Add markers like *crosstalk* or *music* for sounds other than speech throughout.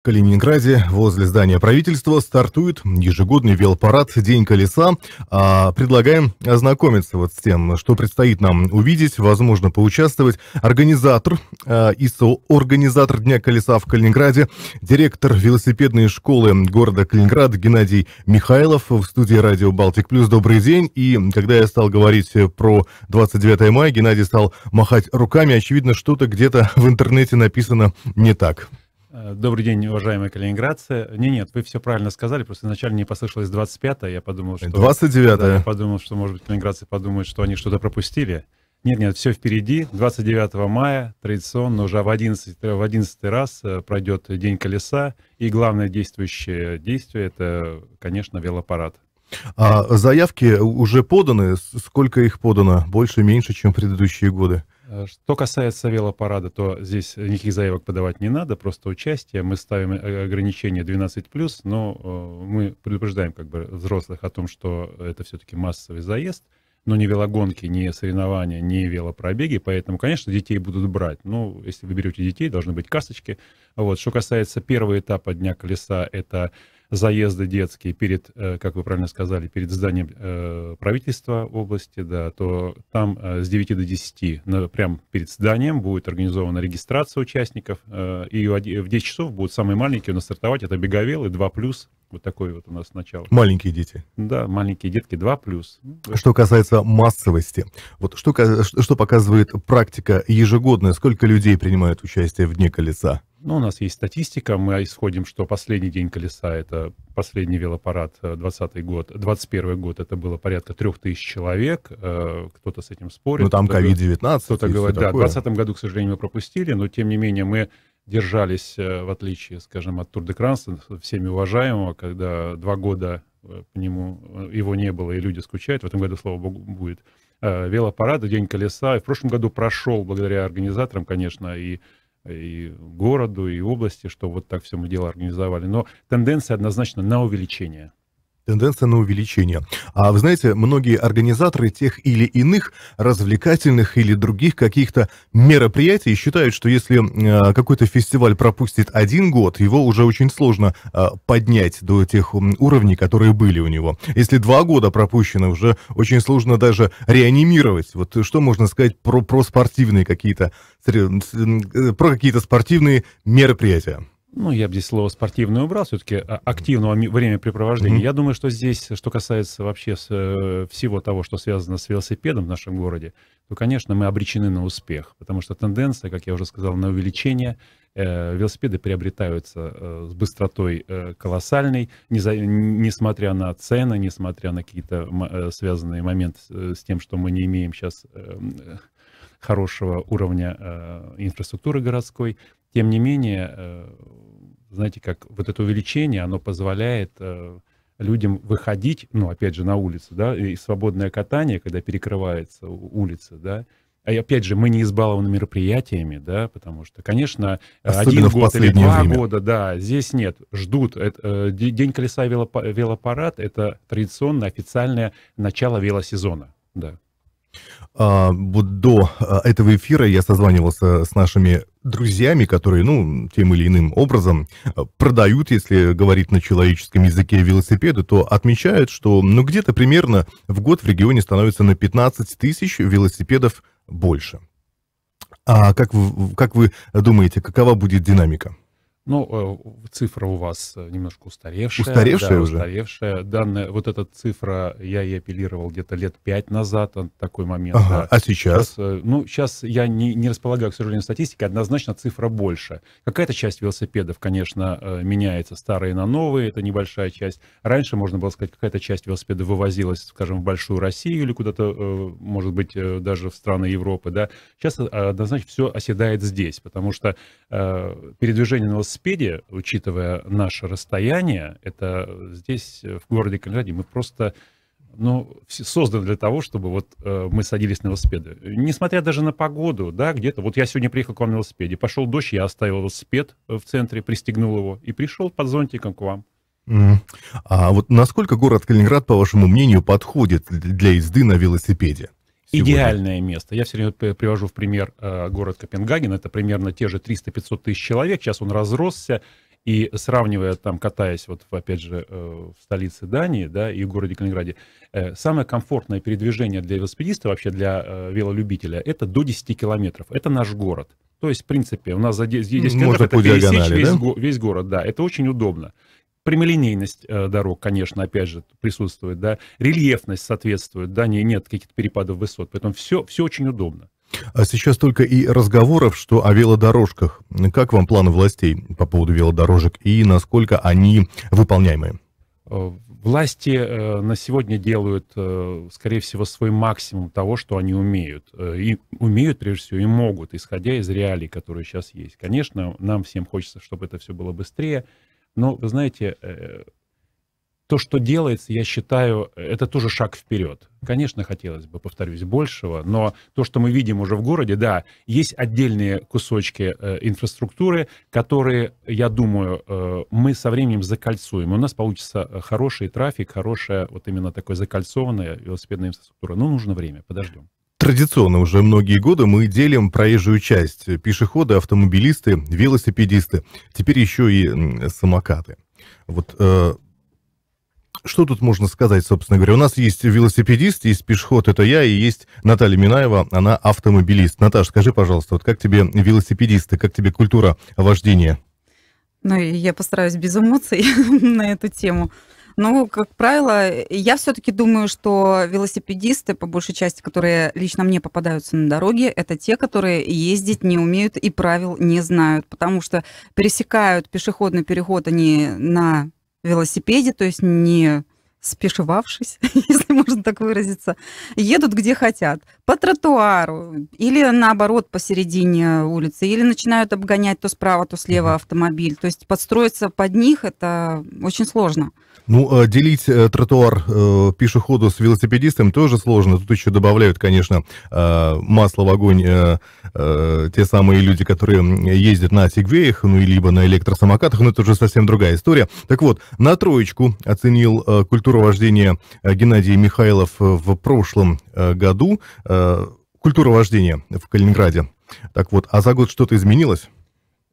В Калининграде возле здания правительства стартует ежегодный велопарад «День колеса». А, предлагаем ознакомиться вот с тем, что предстоит нам увидеть, возможно, поучаствовать. Организатор а, и соорганизатор Дня колеса в Калининграде, директор велосипедной школы города Калининград Геннадий Михайлов в студии радио «Балтик Плюс». Добрый день. И когда я стал говорить про 29 мая, Геннадий стал махать руками. Очевидно, что-то где-то в интернете написано не так. Э, добрый день, уважаемые калининградцы. Не, нет, вы все правильно сказали, просто изначально не послышалось 25-е, я подумал, что... 29-е. Да, я подумал, что, может быть, калининградцы подумают, что они что-то пропустили. Нет, нет, все впереди. 29 мая традиционно уже в 11, в 11 раз э, пройдет День колеса. И главное действующее действие – это, конечно, велопарад. А заявки уже поданы? Сколько их подано? Больше, меньше, чем в предыдущие годы? Э, что касается велопарада, то здесь никаких заявок подавать не надо, просто участие. Мы ставим э, ограничение 12+, но э, мы предупреждаем как бы взрослых о том, что это все-таки массовый заезд, но не велогонки, не соревнования, не велопробеги, поэтому, конечно, детей будут брать. Ну, если вы берете детей, должны быть касочки. Вот. Что касается первого этапа Дня колеса, это заезды детские перед, э, как вы правильно сказали, перед зданием э, правительства области, да, то там э, с 9 до 10, ну, прям перед зданием будет организована регистрация участников, и в 10 часов будут самые маленькие у нас стартовать, это беговелы 2+, вот такое вот у нас начало. Маленькие дети. Да, маленькие детки 2 плюс. А что касается массовости, вот что, что показывает практика ежегодная, сколько людей принимают участие в Дне колеса? ну, у нас есть статистика, мы исходим, что последний день колеса, это последний велопарад, 20 э, год, 21 год, это было порядка 3000 человек, э, кто-то с этим спорит. Ну, там COVID-19. Кто-то говорит, да, в 2020 году, к сожалению, мы пропустили, но, тем не менее, мы держались, э, в отличие, скажем, от Тур де Кранса, всеми уважаемого, когда два года по нему его не было, и люди скучают. В этом году, слава богу, будет велопарад, День колеса. И в прошлом году прошел благодаря организаторам, конечно, и и городу, и области, что вот так все мы дело организовали. Но тенденция однозначно на увеличение тенденция на увеличение. А вы знаете, многие организаторы тех или иных развлекательных или других каких-то мероприятий считают, что если э, какой-то фестиваль пропустит один год, его уже очень сложно э, поднять до тех уровней, которые были у него. Если два года пропущены, уже очень сложно даже реанимировать. Вот что можно сказать про, про спортивные какие-то, э, про какие-то спортивные мероприятия? ну, я бы здесь слово спортивное убрал, все-таки а, активного времяпрепровождения. Mm-hmm. Я думаю, что здесь, что касается вообще с, э, всего того, что связано с велосипедом в нашем городе, то, конечно, мы обречены на успех, потому что тенденция, как я уже сказал, на увеличение. Э, велосипеды приобретаются э, с быстротой э, колоссальной, не за, несмотря на цены, несмотря на какие-то э, связанные моменты с, э, с тем, что мы не имеем сейчас... Эм, э, хорошего уровня э, инфраструктуры городской. Тем не менее, э, знаете, как вот это увеличение, оно позволяет э, людям выходить, ну, опять же, на улицу, да, и свободное катание, когда перекрывается улица, да, а и опять же, мы не избалованы мероприятиями, да, потому что, конечно, Особенно один год или два время. года, да, здесь нет, ждут. Это, э, день колеса велопарад – это традиционно официальное начало велосезона, да. А, до а, этого эфира я созванивался с нашими друзьями, которые, ну, тем или иным образом а, продают, если говорить на человеческом языке велосипеды, то отмечают, что, ну, где-то примерно в год в регионе становится на 15 тысяч велосипедов больше. А как вы, как вы думаете, какова будет динамика? Ну, э, цифра у вас э, немножко устаревшая. Устаревшая да, уже? Устаревшая. Данная, вот эта цифра, я ей апеллировал где-то лет пять назад, такой момент. Ага, да. А сейчас? сейчас? Э, ну, сейчас я не, не располагаю, к сожалению, статистикой, однозначно цифра больше. Какая-то часть велосипедов, конечно, меняется, старые на новые, это небольшая часть. Раньше, можно было сказать, какая-то часть велосипедов вывозилась, скажем, в Большую Россию или куда-то, может быть, даже в страны Европы, да. Сейчас однозначно все оседает здесь, потому что передвижение на велосипеде, учитывая наше расстояние, это здесь, э, в городе Калининграде, мы просто ну, созданы для того, чтобы вот э, мы садились на велосипеды. Несмотря даже на погоду, да, где-то, вот я сегодня приехал к вам на велосипеде, пошел дождь, я оставил велосипед э, в центре, пристегнул его и пришел под зонтиком к вам. Mm. А вот насколько город Калининград, по вашему мнению, подходит для езды на велосипеде? Сегодня. Идеальное место. Я все время привожу в пример э, город Копенгаген. Это примерно те же 300-500 тысяч человек. Сейчас он разросся. И сравнивая там, катаясь вот, опять же, э, в столице Дании, да, и в городе Калининграде, э, самое комфортное передвижение для велосипедиста, вообще для велолюбителя, это до 10 километров. Это наш город. То есть, в принципе, у нас за 10 километров это пересечь да? весь, весь город, да. Это очень удобно прямолинейность э, дорог, конечно, опять же, присутствует, да, рельефность соответствует, да, не, нет каких-то перепадов высот, поэтому все, все очень удобно. А сейчас только и разговоров, что о велодорожках. Как вам планы властей по поводу велодорожек и насколько они выполняемые? Э, власти э, на сегодня делают, э, скорее всего, свой максимум того, что они умеют. и умеют, прежде всего, и могут, исходя из реалий, которые сейчас есть. Конечно, нам всем хочется, чтобы это все было быстрее, но, ну, вы знаете, э, то, что делается, я считаю, это тоже шаг вперед. Конечно, хотелось бы, повторюсь, большего, но то, что мы видим уже в городе, да, есть отдельные кусочки э, инфраструктуры, которые, я думаю, э, мы со временем закольцуем. У нас получится э, хороший трафик, хорошая вот именно такой закольцованная велосипедная инфраструктура. Но нужно время, подождем. Традиционно уже многие годы мы делим проезжую часть – пешеходы, автомобилисты, велосипедисты, теперь еще и самокаты. Вот э, что тут можно сказать, собственно говоря? У нас есть велосипедист, есть пешеход, это я, и есть Наталья Минаева, она автомобилист. Наташа, скажи, пожалуйста, вот как тебе велосипедисты, как тебе культура вождения? Ну, я постараюсь без эмоций *laughs* на эту тему. Ну, как правило, я все-таки думаю, что велосипедисты, по большей части, которые лично мне попадаются на дороге, это те, которые ездить не умеют и правил не знают, потому что пересекают пешеходный переход они на велосипеде, то есть не спешивавшись, *laughs* если можно так выразиться, едут где хотят по тротуару, или наоборот посередине улицы, или начинают обгонять то справа, то слева автомобиль. То есть подстроиться под них это очень сложно. Ну, а делить э, тротуар э, пешеходу с велосипедистом тоже сложно. Тут еще добавляют, конечно, э, масло в огонь те самые люди, которые ездят на сегвеях, ну, либо на электросамокатах, но это уже совсем другая история. Так вот, на троечку оценил э, культуру вождения Геннадий Михайлов в прошлом году. Э, культура вождения в Калининграде. Так вот, а за год что-то изменилось?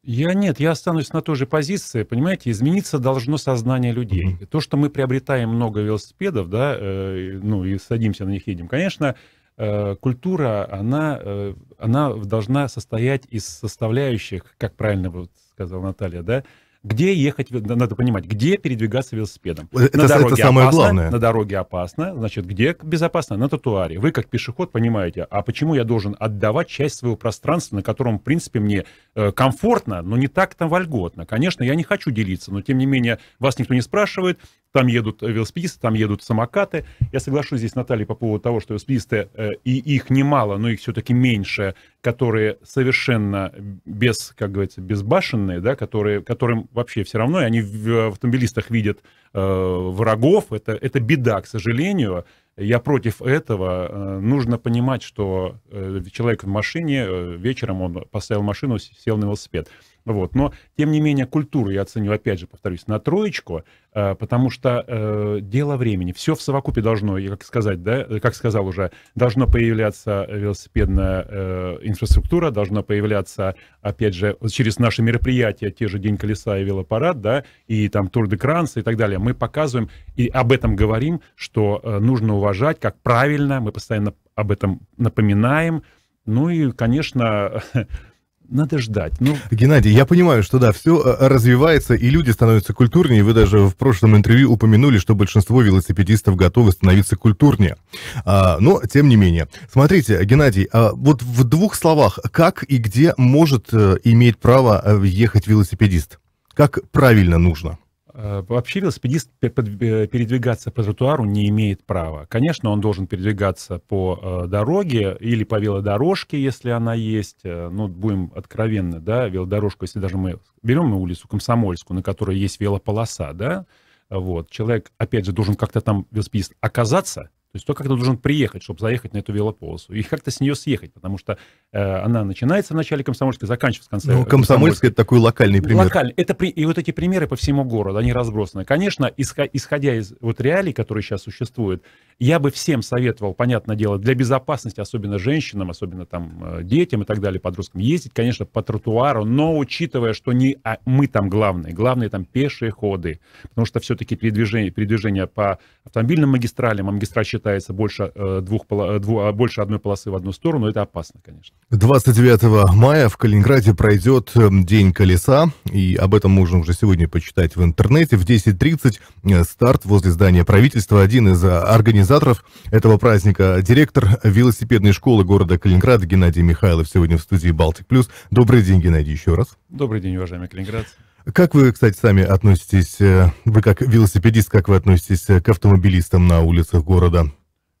Я нет, я останусь на той же позиции. Понимаете, измениться должно сознание людей. Mm-hmm. То, что мы приобретаем много велосипедов, да, э, ну и садимся на них едем, конечно, э, культура, она, э, она должна состоять из составляющих, как правильно вот сказала Наталья, да, где ехать, надо понимать, где передвигаться велосипедом. Э, это, на дороге это самое опасно, главное. На дороге опасно, значит, где безопасно? На тротуаре. Вы, как пешеход, понимаете, а почему я должен отдавать часть своего пространства, на котором, в принципе, мне э, комфортно, но не так там вольготно. Конечно, я не хочу делиться, но, тем не менее, вас никто не спрашивает, там едут э, велосипедисты, там едут самокаты. Я соглашусь здесь с Натальей по поводу того, что велосипедисты, э, и их немало, но их все-таки меньше, которые совершенно без, как говорится, безбашенные, да, которые, которым вообще все равно, и они в автомобилистах видят э, врагов. Это, это беда, к сожалению. Я против этого. Э, нужно понимать, что э, человек в машине, э, вечером он поставил машину, сел на велосипед. Вот. Но, тем не менее, культуру я оценю, опять же, повторюсь, на троечку, потому что дело времени. Все в совокупе должно, как сказать, да, как сказал уже, должно появляться велосипедная инфраструктура, должно появляться, опять же, через наши мероприятия, те же День колеса и велопарад, да, и там Тур де Кранс и так далее. Мы показываем и об этом говорим, что нужно уважать уважать, как правильно, мы постоянно об этом напоминаем. Ну и, конечно, *laughs* надо ждать. Ну... Геннадий, я понимаю, что да, все э, развивается, и люди становятся культурнее. Вы даже в прошлом интервью упомянули, что большинство велосипедистов готовы становиться культурнее. А, но, тем не менее. Смотрите, Геннадий, а вот в двух словах, как и где может э, иметь право э, ехать велосипедист? Как правильно нужно? Э, вообще велосипедист э, передвигаться по тротуару не имеет права. Конечно, он должен передвигаться по э, дороге или по велодорожке, если она есть. Ну, будем откровенны, да, велодорожку, если даже мы берем улицу Комсомольскую, на которой есть велополоса, да, вот, человек, опять же, должен как-то там, велосипедист, оказаться, то есть кто как-то должен приехать, чтобы заехать на эту велополосу и как-то с нее съехать, потому что э, она начинается в начале Комсомольской, заканчивается в конце. Ну, Комсомольская это такой локальный пример. Локальный. Это при... И вот эти примеры по всему городу, они разбросаны. Конечно, исходя из вот реалий, которые сейчас существуют, я бы всем советовал, понятное дело, для безопасности, особенно женщинам, особенно там э, детям и так далее, подросткам, ездить, конечно, по тротуару, но учитывая, что не а мы там главные, главные там пешие ходы, потому что все-таки передвижение, передвижение по автомобильным магистралям, а магистраль считается больше, э, двух, э, а, больше одной полосы в одну сторону, это опасно, конечно. 29 мая в Калининграде пройдет эм, День колеса, и об этом можно уже сегодня почитать в интернете. В 10.30 э, старт возле здания правительства. Один из организаторов этого праздника, директор велосипедной школы города Калининград Геннадий Михайлов сегодня в студии «Балтик Плюс». Добрый день, Геннадий, еще раз. Добрый день, уважаемые калининградцы. Как вы, кстати, сами относитесь, э, вы как велосипедист, как вы относитесь э, к автомобилистам на улицах города?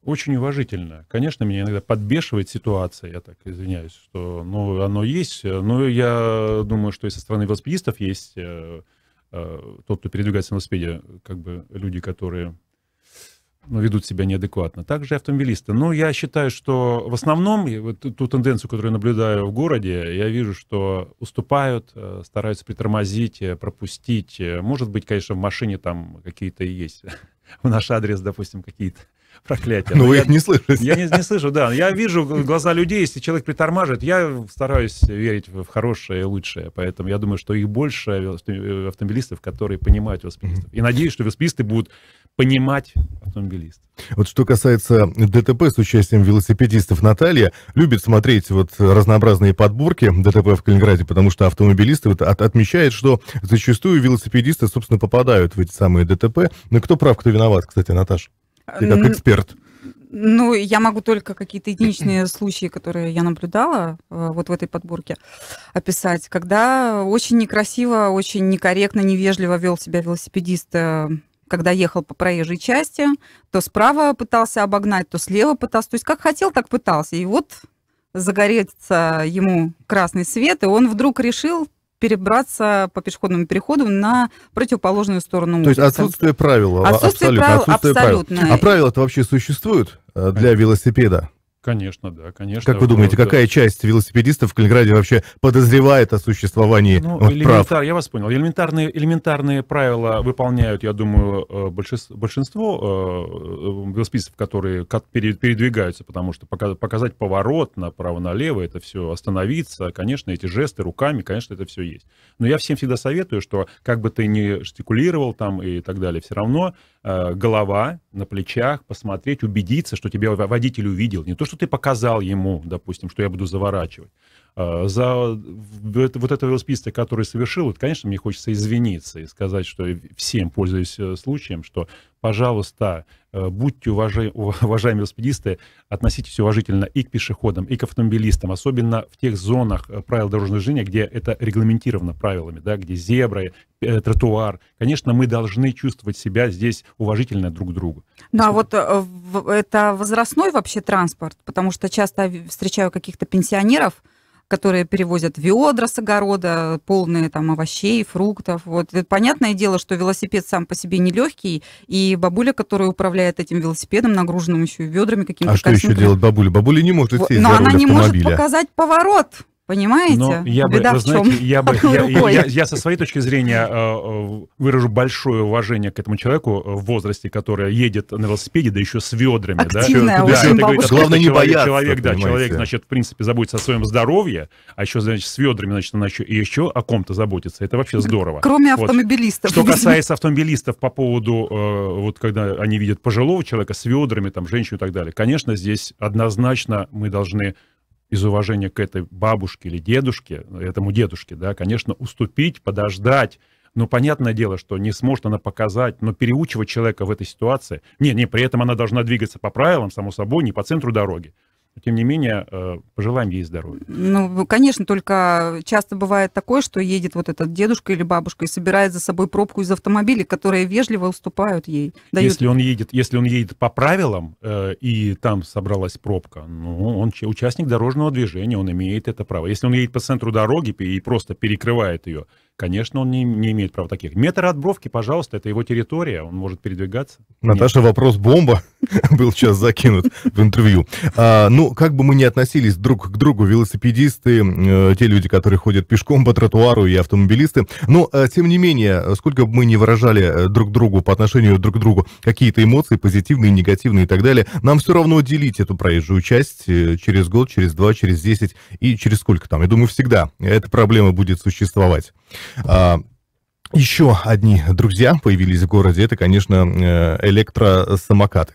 Очень уважительно. Конечно, меня иногда подбешивает ситуация, я так извиняюсь, что ну, оно есть, э, но я думаю, что и со стороны велосипедистов есть тот, кто передвигается на велосипеде, как бы люди, которые ну, ведут себя неадекватно, также и автомобилисты. Но я считаю, что в основном вот ту, тенденцию, которую я наблюдаю в городе, я вижу, что уступают, э, стараются притормозить, э, пропустить. Может быть, конечно, в машине там какие-то и есть *laughs* в наш адрес, допустим, какие-то проклятие. Но, ну, Но вы я, их не слышите. Я не, не слышу, да. Я вижу глаза людей, если человек притормаживает, я стараюсь верить в хорошее и лучшее. Поэтому я думаю, что их больше автомобилистов, которые понимают велосипедистов. И надеюсь, что велосипедисты будут понимать автомобилистов. Вот что касается ДТП с участием велосипедистов, Наталья любит смотреть вот разнообразные подборки ДТП в Калининграде, потому что автомобилисты вот от, отмечают, что зачастую велосипедисты, собственно, попадают в эти самые ДТП. Но ну, кто прав, кто виноват, кстати, Наташа? Ты как эксперт. Ну, я могу только какие-то единичные *clears throat* случаи, которые я наблюдала э, вот в этой подборке, описать. Когда очень некрасиво, очень некорректно, невежливо вел себя велосипедист, э, когда ехал по проезжей части, то справа пытался обогнать, то слева пытался. То есть как хотел, так пытался. И вот загорится ему красный свет, и он вдруг решил перебраться по пешеходному переходу на противоположную сторону. То есть отсутствие а, правил. Отсутствие правил, отсутствие абсолютно. Правил. А правила-то вообще существуют э, для велосипеда? Конечно, да, конечно. Как вы думаете, да. какая часть велосипедистов в Калининграде вообще подозревает о существовании ну, вот элементар, прав? Я вас понял. Элементарные, элементарные правила выполняют, я думаю, э, большинство э, э, велосипедистов, которые передвигаются, потому что показать поворот направо-налево, это все остановиться, конечно, эти жесты руками, конечно, это все есть. Но я всем всегда советую, что как бы ты ни жестикулировал там и так далее, все равно Э, голова на плечах, посмотреть, убедиться, что тебя водитель увидел. Не то, что ты показал ему, допустим, что я буду заворачивать, Э, за вот этого велосипедиста, который совершил, вот, конечно, мне хочется извиниться и сказать, что всем, пользуясь э, случаем, что, пожалуйста, э, будьте уважаемые, уважаемые велосипедисты, относитесь уважительно и к пешеходам, и к автомобилистам, особенно в тех зонах правил дорожного движения, где это регламентировано правилами, да, где зебры, тротуар. Конечно, мы должны чувствовать себя здесь уважительно друг к другу. Ну а вот это возрастной вообще транспорт, потому что часто встречаю каких-то пенсионеров, которые перевозят ведра с огорода, полные там овощей, фруктов. Вот. понятное дело, что велосипед сам по себе нелегкий, и бабуля, которая управляет этим велосипедом, нагруженным еще и ведрами какими-то... А что еще делать бабуля? Бабуля не может идти вот, Но она не автомобиля. может показать поворот. Понимаете? Но ну, я бы, Беда вы знаете, я, бы, *laughs* я, я, я, я со своей точки зрения э, выражу большое уважение к этому человеку э, в возрасте, который едет на велосипеде, да еще с ведрами. Активная да? да, это говорит, Главное не бояться. Человек, да, человек, значит, в принципе, заботится о своем здоровье, а еще, значит, с ведрами, значит, он еще, и еще о ком-то заботится. Это вообще здорово. Кроме вот. автомобилистов. Что касается автомобилистов по поводу, э, вот когда они видят пожилого человека с ведрами, там, женщину и так далее, конечно, здесь однозначно мы должны из уважения к этой бабушке или дедушке, этому дедушке, да, конечно, уступить, подождать. но понятное дело, что не сможет она показать, но переучивать человека в этой ситуации, не, не, при этом она должна двигаться по правилам, само собой, не по центру дороги, тем не менее, э, пожелаем ей здоровья. Ну, конечно, только часто бывает такое, что едет вот этот дедушка или бабушка и собирает за собой пробку из автомобилей, которые вежливо уступают ей. Дают... Если, он едет, если он едет по правилам, э, и там собралась пробка, ну, он участник дорожного движения, он имеет это право. Если он едет по центру дороги и просто перекрывает ее, Конечно, он не, не имеет права таких. Метр от бровки, пожалуйста, это его территория, он может передвигаться. Наташа, Нет. вопрос бомба *laughs* был сейчас закинут в интервью. А, ну, как бы мы ни относились друг к другу, велосипедисты, э, те люди, которые ходят пешком по тротуару и автомобилисты, но, э, тем не менее, сколько бы мы ни выражали э, друг другу по отношению друг к другу какие-то эмоции, позитивные, негативные и так далее, нам все равно делить эту проезжую часть э, через год, через два, через десять и через сколько там. Я думаю, всегда эта проблема будет существовать. А, еще одни друзья появились в городе, это, конечно, э, электросамокаты.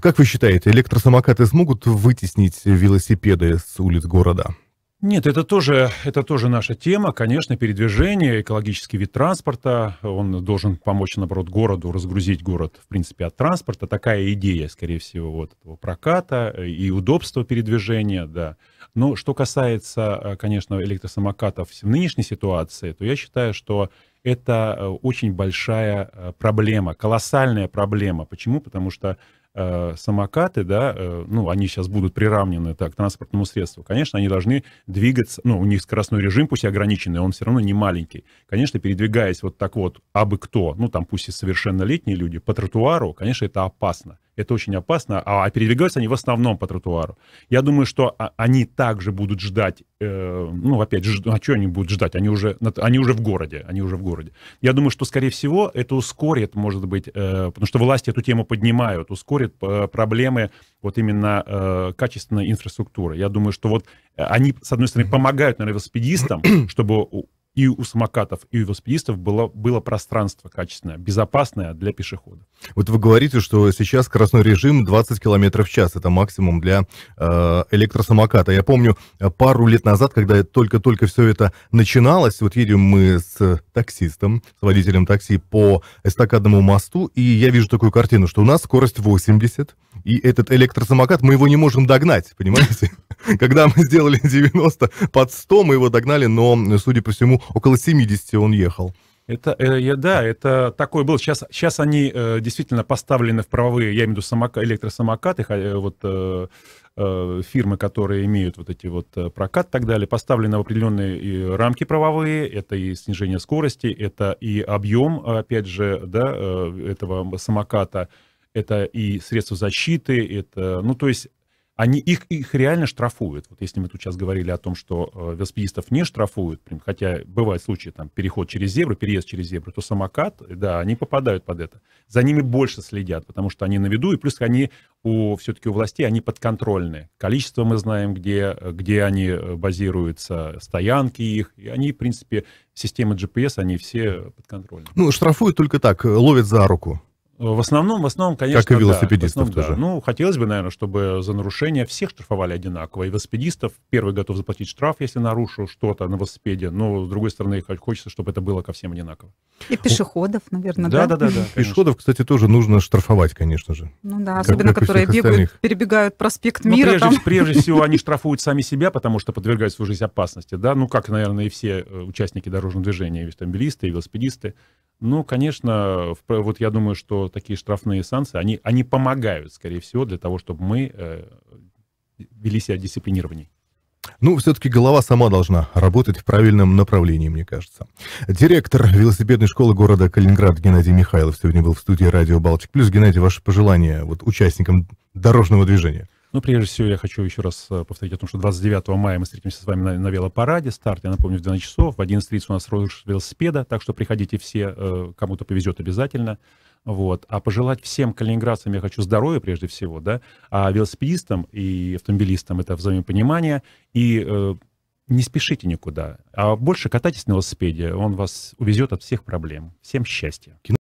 Как вы считаете, электросамокаты смогут вытеснить велосипеды с улиц города? Нет, это тоже, это тоже наша тема. Конечно, передвижение, экологический вид транспорта, он должен помочь, наоборот, городу, разгрузить город, в принципе, от транспорта. Такая идея, скорее всего, вот этого проката э, и удобства передвижения, да. Но что касается, э, конечно, электросамокатов в нынешней ситуации, то я считаю, что это э, очень большая э, проблема, колоссальная проблема. Почему? Потому что самокаты, да, ну, они сейчас будут приравнены так, к транспортному средству. Конечно, они должны двигаться, ну, у них скоростной режим, пусть и ограниченный, он все равно не маленький. Конечно, передвигаясь вот так вот, абы кто, ну, там пусть и совершеннолетние люди, по тротуару, конечно, это опасно. Это очень опасно. А, а передвигаются они в основном по тротуару. Я думаю, что а, они также будут ждать, э, ну, опять же, а что они будут ждать? Они уже, они уже в городе, они уже в городе. Я думаю, что, скорее всего, это ускорит, может быть, э, потому что власти эту тему поднимают, ускорит э, проблемы вот именно э, качественной инфраструктуры. Я думаю, что вот э, они, с одной стороны, помогают, наверное, велосипедистам, *clears throat* чтобы и у самокатов, и у велосипедистов было, было пространство качественное, безопасное для пешеходов. Вот вы говорите, что сейчас скоростной режим 20 км в час, это максимум для э, электросамоката. Я помню э, пару лет назад, когда только-только все это начиналось, вот едем мы с таксистом, с водителем такси по эстакадному мосту, и я вижу такую картину, что у нас скорость 80, и этот электросамокат, мы его не можем догнать, понимаете? *laughs* Когда мы сделали 90 под 100, мы его догнали, но, судя по всему, около 70 он ехал. Это, э, да, это такой был. Сейчас, сейчас они э, действительно поставлены в правовые, я имею в виду самока, электросамокаты, э, вот э, э, фирмы, которые имеют вот эти вот э, прокат и так далее, поставлены в определенные и рамки правовые, это и снижение скорости, это и объем, опять же, да, э, этого самоката, это и средства защиты, это, ну, то есть они их, их реально штрафуют. Вот если мы тут сейчас говорили о том, что э, велосипедистов не штрафуют, прям, хотя бывают случаи, там, переход через зебру, переезд через зебру, то самокат, да, они попадают под это. За ними больше следят, потому что они на виду, и плюс они у, все-таки у властей, они подконтрольны. Количество мы знаем, где, где они э, базируются, стоянки их, и они, в принципе, системы GPS, они все э, подконтрольны. Ну, штрафуют только так, э, ловят за руку. В основном, в основном, конечно, Как и велосипедистов да. основном, тоже. Да. Ну, хотелось бы, наверное, чтобы за нарушение всех штрафовали одинаково. И велосипедистов первый готов заплатить штраф, если нарушу что-то на велосипеде. Но, с другой стороны, хочется, чтобы это было ко всем одинаково. И пешеходов, наверное, да? Да, да, да. да пешеходов, кстати, тоже нужно штрафовать, конечно же. Ну да, как особенно которые бегают, перебегают проспект ну, Мира. Прежде, там. *laughs* прежде всего, они штрафуют сами себя, потому что подвергают свою жизнь опасности, да? Ну, как, наверное, и все э, участники дорожного движения, и автомобилисты, и велосипедисты. Ну, конечно, вот я думаю, что такие штрафные санкции, они, они помогают, скорее всего, для того, чтобы мы э, вели себя дисциплинированней. Ну, все-таки голова сама должна работать в правильном направлении, мне кажется. Директор велосипедной школы города Калининград Геннадий Михайлов сегодня был в студии радио «Балтик Плюс». Геннадий, ваши пожелания вот, участникам дорожного движения? Но ну, прежде всего я хочу еще раз э, повторить о том, что 29 мая мы встретимся с вами на, на велопараде. Старт, я напомню, в 12 часов. В 11.30 у нас розыгрыш велосипеда, так что приходите все, э, кому-то повезет обязательно. Вот. А пожелать всем калининградцам я хочу здоровья прежде всего, да, а велосипедистам и автомобилистам это взаимопонимание и э, не спешите никуда, а больше катайтесь на велосипеде, он вас увезет от всех проблем. Всем счастья.